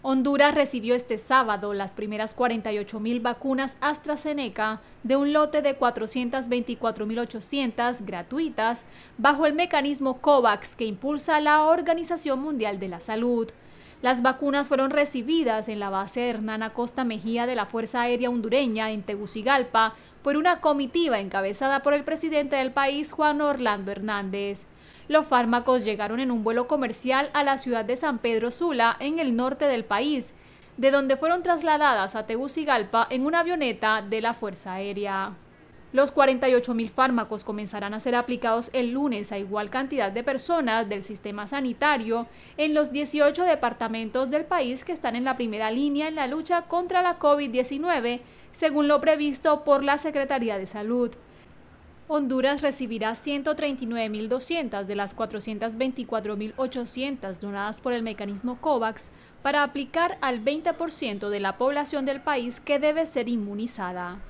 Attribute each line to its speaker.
Speaker 1: Honduras recibió este sábado las primeras 48.000 vacunas AstraZeneca de un lote de 424.800 gratuitas bajo el mecanismo COVAX que impulsa la Organización Mundial de la Salud. Las vacunas fueron recibidas en la base Hernana Costa Mejía de la Fuerza Aérea Hondureña en Tegucigalpa por una comitiva encabezada por el presidente del país, Juan Orlando Hernández. Los fármacos llegaron en un vuelo comercial a la ciudad de San Pedro Sula, en el norte del país, de donde fueron trasladadas a Tegucigalpa en una avioneta de la Fuerza Aérea. Los 48.000 fármacos comenzarán a ser aplicados el lunes a igual cantidad de personas del sistema sanitario en los 18 departamentos del país que están en la primera línea en la lucha contra la COVID-19, según lo previsto por la Secretaría de Salud. Honduras recibirá 139.200 de las 424.800 donadas por el mecanismo COVAX para aplicar al 20% de la población del país que debe ser inmunizada.